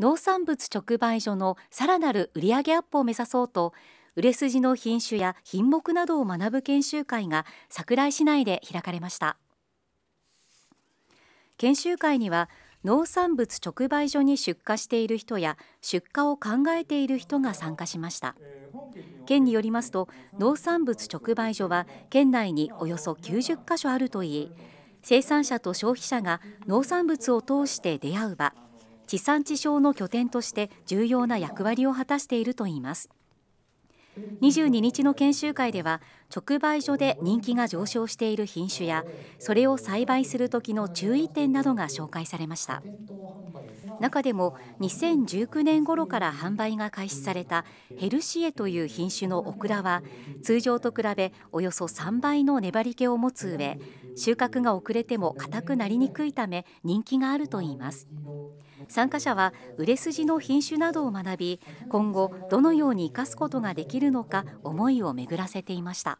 農産物直売所のさらなる売上アップを目指そうと売れ筋の品種や品目などを学ぶ研修会が桜井市内で開かれました研修会には農産物直売所に出荷している人や出荷を考えている人が参加しました県によりますと農産物直売所は県内におよそ90カ所あるといい生産者と消費者が農産物を通して出会う場地産地消の拠点として重要な役割を果たしているといいます。22日の研修会では直売所で人気が上昇している品種やそれを栽培する時の注意点などが紹介されました中でも2019年頃から販売が開始されたヘルシエという品種のオクラは通常と比べおよそ3倍の粘り気を持つ上収穫が遅れても硬くなりにくいため人気があるといいます参加者は売れ筋の品種などを学び今後どのように生かすことができるのか思いを巡らせていました。